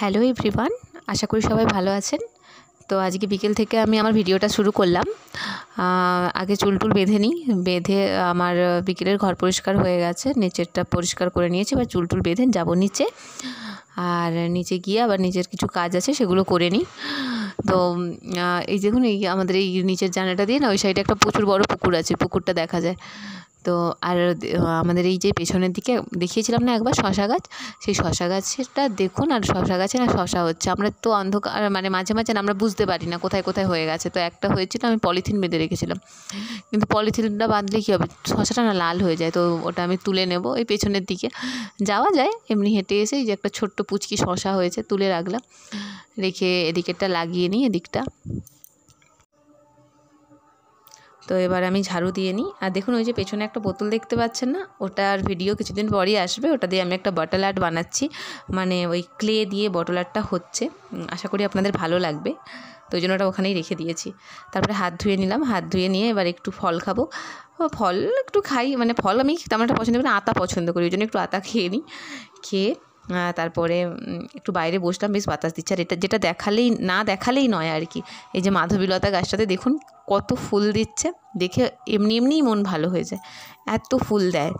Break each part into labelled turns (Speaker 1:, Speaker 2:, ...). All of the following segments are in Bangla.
Speaker 1: হ্যালো এভরিওয়ান আশা করি সবাই ভালো আছেন তো আজকে বিকেল থেকে আমি আমার ভিডিওটা শুরু করলাম আগে চুল টুল বেঁধে নিই বেঁধে আমার বিকেলের ঘর পরিষ্কার হয়ে গেছে নিচেরটা পরিষ্কার করে নিয়েছি এবার চুল টুল বেঁধে যাবো নিচে আর নিচে গিয়ে আবার নিজের কিছু কাজ আছে সেগুলো করে নিই তো এই দেখুন এই আমাদের এই নিচের জানাটা দিয়ে না ওই সাইডে একটা প্রচুর বড় পুকুর আছে পুকুরটা দেখা যায় তো আর আমাদের এই যে পেছনের দিকে দেখিয়েছিলাম না একবার শশা গাছ সেই শশা গাছটা দেখুন আর শশা গাছে না শশা হচ্ছে আমরা তো অন্ধকার মানে মাঝে মাঝে আমরা বুঝতে পারি না কোথায় কোথায় হয়ে গেছে তো একটা হয়েছিল আমি পলিথিন বেঁধে রেখেছিলাম কিন্তু পলিথিনটা বাঁধলে কী হবে শশাটা না লাল হয়ে যায় তো ওটা আমি তুলে নেব ওই পেছনের দিকে যাওয়া যায় এমনি হেঁটে এসে যে একটা ছোট্ট পুচকি শশা হয়েছে তুলে রাখলাম রেখে এদিকেরটা লাগিয়ে নিই এদিকটা তো এবার আমি ঝাড়ু দিয়ে নিই আর দেখুন ওই যে পেছনে একটা বোতল দেখতে পাচ্ছেন না ওটার ভিডিও কিছুদিন পরই আসবে ওটা দিয়ে আমি একটা বটল আর্ট বানাচ্ছি মানে ওই ক্লে দিয়ে বটল আর্টটা হচ্ছে আশা করি আপনাদের ভালো লাগবে তো ওই জন্য ওটা ওখানেই রেখে দিয়েছি তারপরে হাত ধুয়ে নিলাম হাত ধুয়ে নিয়ে এবার একটু ফল খাবো ফল একটু খাই মানে ফল আমি তেমন একটা পছন্দ করি আতা পছন্দ করি ওই জন্য একটু আতা খেয়ে নিই খেয়ে তারপরে একটু বাইরে বসলাম বেশ বাতাস দিচ্ছে আর এটা যেটা দেখালেই না দেখালেই নয় আর কি এই যে মাধবীলতা গাছটাতে দেখুন কত ফুল দিচ্ছে দেখে এমনি এমনিই মন ভালো হয়ে যায় এত ফুল দেয়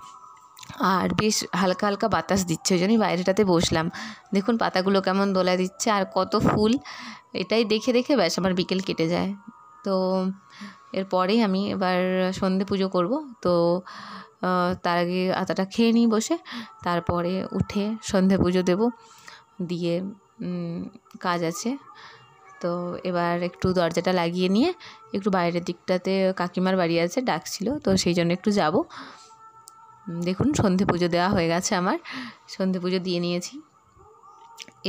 Speaker 1: আর বেশ হালকা হালকা বাতাস দিচ্ছে ওই জন্যই বাইরেটাতে বসলাম দেখুন পাতাগুলো কেমন দোলা দিচ্ছে আর কত ফুল এটাই দেখে দেখে ব্যাস আমার বিকেল কেটে যায় তো এরপরেই আমি এবার সন্ধে পুজো করব তো তার আগে আতাটা খেয়ে নিই বসে তারপরে উঠে সন্ধে পুজো দেব দিয়ে কাজ আছে তো এবার একটু দরজাটা লাগিয়ে নিয়ে একটু বাইরের দিকটাতে কাকিমার বাড়ি আছে ডাকছিল তো সেই জন্য একটু যাব দেখুন সন্ধে পুজো দেওয়া হয়ে গেছে আমার সন্ধে পুজো দিয়ে নিয়েছি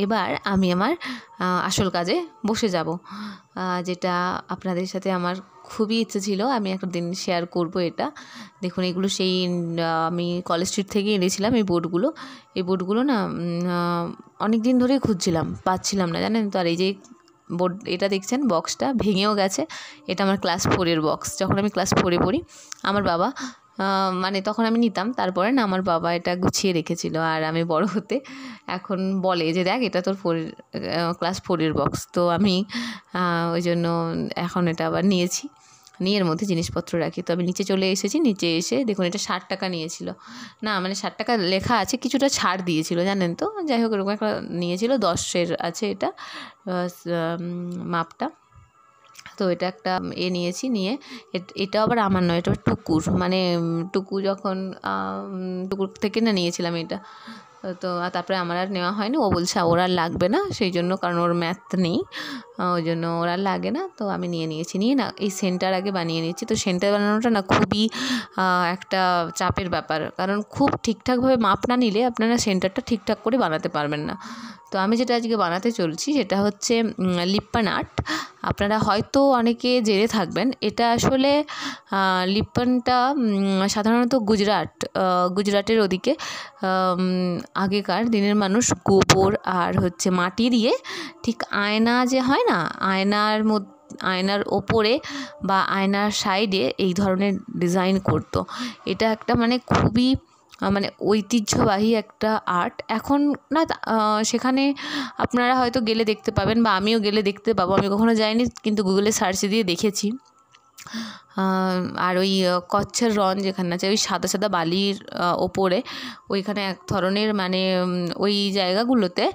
Speaker 1: এবার আমি আমার আসল কাজে বসে যাব যেটা আপনাদের সাথে আমার খুবই ইচ্ছে ছিল আমি একটা দিন শেয়ার করব এটা দেখুন এগুলো সেই আমি কলেজ স্ট্রিট থেকে এনেছিলাম এই বোর্ডগুলো এই বোর্ডগুলো না অনেক দিন ধরেই খুঁজছিলাম পাচ্ছিলাম না জানেন তো আর এই যে বোর্ড এটা দেখছেন বক্সটা ভেঙেও গেছে এটা আমার ক্লাস ফোরের বক্স যখন আমি ক্লাস ফোরে পড়ি আমার বাবা মানে তখন আমি নিতাম তারপরে না আমার বাবা এটা গুছিয়ে রেখেছিল আর আমি বড় হতে এখন বলে যে দেখ এটা তোর ফোর ক্লাস ফোরের বক্স তো আমি ওই জন্য এখন এটা আবার নিয়েছি নিয়ে মধ্যে জিনিসপত্র রাখি তো আমি নিচে চলে এসেছি নিচে এসে দেখুন এটা ষাট টাকা নিয়েছিল না মানে ষাট টাকা লেখা আছে কিছুটা ছাড় দিয়েছিল জানেন তো যাই হোক এরকম একটা নিয়েছিল দশের আছে এটা মাপটা তো এটা একটা এ নিয়েছি নিয়ে এটা আবার আমার নয় এটা টুকুর মানে টুকু যখন টুকুর থেকে না নিয়েছিলাম এটা তো তারপরে আমার আর নেওয়া হয়নি ও বলছে ওর আর লাগবে না সেই জন্য কারণ ওর ম্যাথ নেই ওই জন্য ওর আর লাগে না তো আমি নিয়ে নিয়েছি নিয়ে না এই সেন্টার আগে বানিয়ে নিয়েছি তো সেন্টার বানানোটা না খুবই একটা চাপের ব্যাপার কারণ খুব ঠিকঠাকভাবে মাপ না নিলে আপনারা সেন্টারটা ঠিকঠাক করে বানাতে পারবেন না তো আমি যেটা আজকে বানাতে চলছি সেটা হচ্ছে লিপ্পান আর্ট আপনারা হয়তো অনেকে জেনে থাকবেন এটা আসলে লিপ্পানটা সাধারণত গুজরাট গুজরাটের ওদিকে আগেকার দিনের মানুষ গোবর আর হচ্ছে মাটি দিয়ে ঠিক আয়না যে হয় না আয়নার মধ্যে আয়নার ওপরে বা আয়নার সাইডে এই ধরনের ডিজাইন করতো এটা একটা মানে খুবই মানে ঐতিহ্যবাহী একটা আর্ট এখন না সেখানে আপনারা হয়তো গেলে দেখতে পাবেন বা আমিও গেলে দেখতে পাবো আমি কখনও যাইনি কিন্তু গুগলে সার্চ দিয়ে দেখেছি আর ওই কচ্ছের রন যেখানে আছে ওই সাদা সাদা বালির ওপরে ওইখানে এক ধরনের মানে ওই জায়গাগুলোতে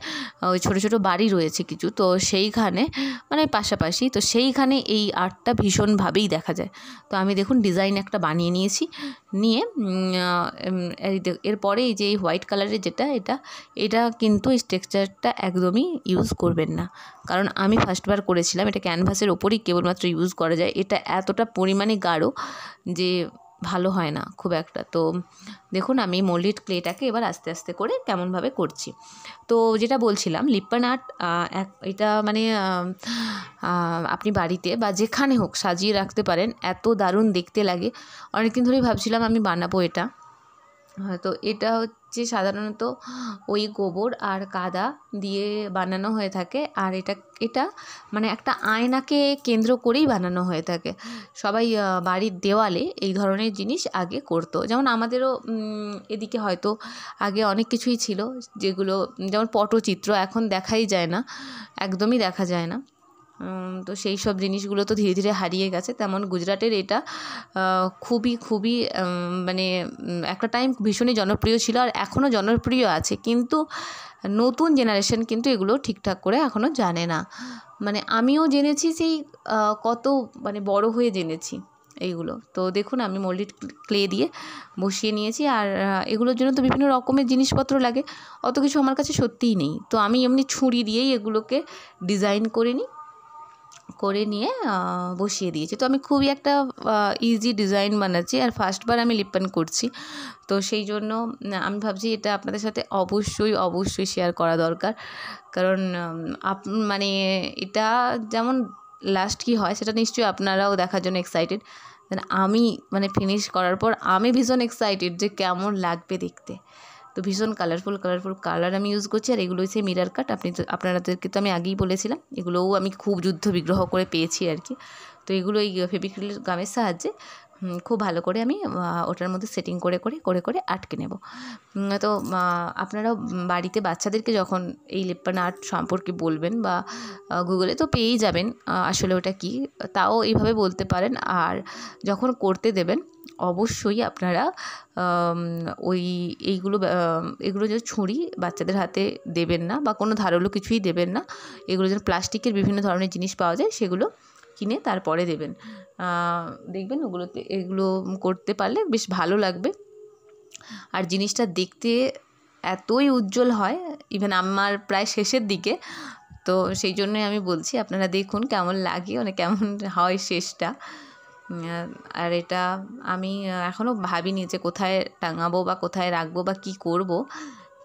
Speaker 1: ওই ছোটো ছোটো বাড়ি রয়েছে কিছু তো সেইখানে মানে পাশাপাশি তো সেইখানে এই আর্টটা ভীষণভাবেই দেখা যায় তো আমি দেখুন ডিজাইন একটা বানিয়ে নিয়েছি নিয়ে এরপরে এই যে এই হোয়াইট কালারের যেটা এটা এটা কিন্তু এই স্ট্রেকচারটা একদমই ইউজ করবেন না কারণ আমি ফার্স্টবার করেছিলাম এটা ক্যানভাসের ওপরেই কেবলমাত্র ইউজ করা যায় এটা এতটা পরিমাণে মানে গাঢ় যে ভালো হয় না খুব একটা তো দেখুন আমি মোল্ডিড ক্লেটাকে এবার আস্তে আস্তে করে কেমনভাবে করছি তো যেটা বলছিলাম লিপ্পান আর্ট এক এটা মানে আপনি বাড়িতে বা যেখানে হোক সাজিয়ে রাখতে পারেন এত দারুণ দেখতে লাগে অনেকদিন ধরেই ভাবছিলাম আমি বানাবো এটা তো এটা হচ্ছে সাধারণত ওই গোবর আর কাদা দিয়ে বানানো হয়ে থাকে আর এটা এটা মানে একটা আয়নাকে কেন্দ্র করেই বানানো হয়ে থাকে সবাই বাড়ির দেওয়ালে এই ধরনের জিনিস আগে করতো যেমন আমাদেরও এদিকে হয়তো আগে অনেক কিছুই ছিল যেগুলো যেমন পটচিত্র এখন দেখাই যায় না একদমই দেখা যায় না তো সেই সব জিনিসগুলো তো ধীরে ধীরে হারিয়ে গেছে তেমন গুজরাটের এটা খুবই খুবই মানে একটা টাইম ভীষণই জনপ্রিয় ছিল আর এখনও জনপ্রিয় আছে কিন্তু নতুন জেনারেশন কিন্তু এগুলো ঠিকঠাক করে এখনও জানে না মানে আমিও জেনেছি সেই কত মানে বড় হয়ে জেনেছি এইগুলো তো দেখুন আমি মোল্ডিড ক্লে দিয়ে বসিয়ে নিয়েছি আর এগুলোর জন্য তো বিভিন্ন রকমের জিনিসপত্র লাগে অত কিছু আমার কাছে সত্যিই নেই তো আমি এমনি ছুরি দিয়েই এগুলোকে ডিজাইন করে নিই করে নিয়ে বসিয়ে দিয়েছি তো আমি খুবই একটা ইজি ডিজাইন বানাচ্ছি আর ফার্স্টবার আমি লিপন করছি তো সেই জন্য আমি ভাবছি এটা আপনাদের সাথে অবশ্যই অবশ্যই শেয়ার করা দরকার কারণ আপ মানে এটা যেমন লাস্ট কি হয় সেটা নিশ্চয়ই আপনারাও দেখার জন্য এক্সাইটেড আমি মানে ফিনিশ করার পর আমি ভীষণ এক্সাইটেড যে কেমন লাগবে দেখতে তো ভীষণ কালারফুল কালারফুল কালার আমি ইউজ করছি আর এগুলো হচ্ছে মিরার কাট আপনি তো আপনাদেরকে তো আমি আগেই বলেছিলাম এগুলোও আমি খুব যুদ্ধ বিগ্রহ করে পেয়েছি আর কি তো এগুলো এই ফেবিক্রিল গামের সাহায্যে খুব ভালো করে আমি ওটার মধ্যে সেটিং করে করে করে করে আটকে নেব তো আপনারাও বাড়িতে বাচ্চাদেরকে যখন এই লেপ্পান আর্ট সম্পর্কে বলবেন বা গুগলে তো পেয়েই যাবেন আসলে ওটা কি তাও এইভাবে বলতে পারেন আর যখন করতে দেবেন অবশ্যই আপনারা ওই এইগুলো এগুলো যে ছুঁড়ি বাচ্চাদের হাতে দেবেন না বা কোনো ধারালো কিছুই দেবেন না এগুলো যেন প্লাস্টিকের বিভিন্ন ধরনের জিনিস পাওয়া যায় সেগুলো কিনে তারপরে দেবেন দেখবেন ওগুলোতে এগুলো করতে পারলে বেশ ভালো লাগবে আর জিনিসটা দেখতে এতই উজ্জ্বল হয় ইভেন আমার প্রায় শেষের দিকে তো সেই জন্যই আমি বলছি আপনারা দেখুন কেমন লাগে মানে কেমন হয় শেষটা আর এটা আমি এখনও ভাবিনি যে কোথায় টাঙাবো বা কোথায় রাখবো বা কি করব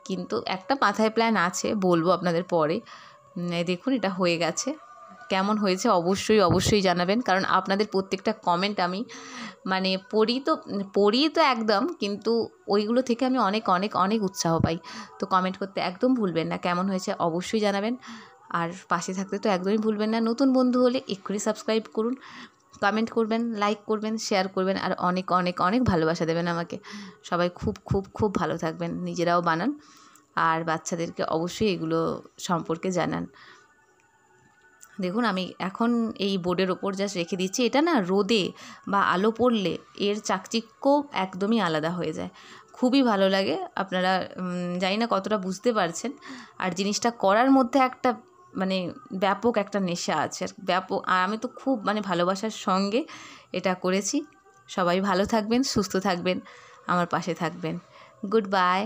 Speaker 1: কিন্তু একটা মাথায় প্ল্যান আছে বলবো আপনাদের পরে দেখুন এটা হয়ে গেছে কেমন হয়েছে অবশ্যই অবশ্যই জানাবেন কারণ আপনাদের প্রত্যেকটা কমেন্ট আমি মানে পড়ি তো পড়ি তো একদম কিন্তু ওইগুলো থেকে আমি অনেক অনেক অনেক উৎসাহ পাই তো কমেন্ট করতে একদম ভুলবেন না কেমন হয়েছে অবশ্যই জানাবেন আর পাশে থাকতে তো একদমই ভুলবেন না নতুন বন্ধু হলে এক্ষুনি সাবস্ক্রাইব করুন কমেন্ট করবেন লাইক করবেন শেয়ার করবেন আর অনেক অনেক অনেক ভালোবাসা দেবেন আমাকে সবাই খুব খুব খুব ভালো থাকবেন নিজেরাও বানান আর বাচ্চাদেরকে অবশ্যই এগুলো সম্পর্কে জানান দেখুন আমি এখন এই বোর্ডের ওপর জাস্ট রেখে দিচ্ছি এটা না রোদে বা আলো পড়লে এর চাকচিক্য একদমই আলাদা হয়ে যায় খুবই ভালো লাগে আপনারা জানি না কতটা বুঝতে পারছেন আর জিনিসটা করার মধ্যে একটা মানে ব্যাপক একটা নেশা আছে আর ব্যাপক আর আমি তো খুব মানে ভালোবাসার সঙ্গে এটা করেছি সবাই ভালো থাকবেন সুস্থ থাকবেন আমার পাশে থাকবেন গুড বাই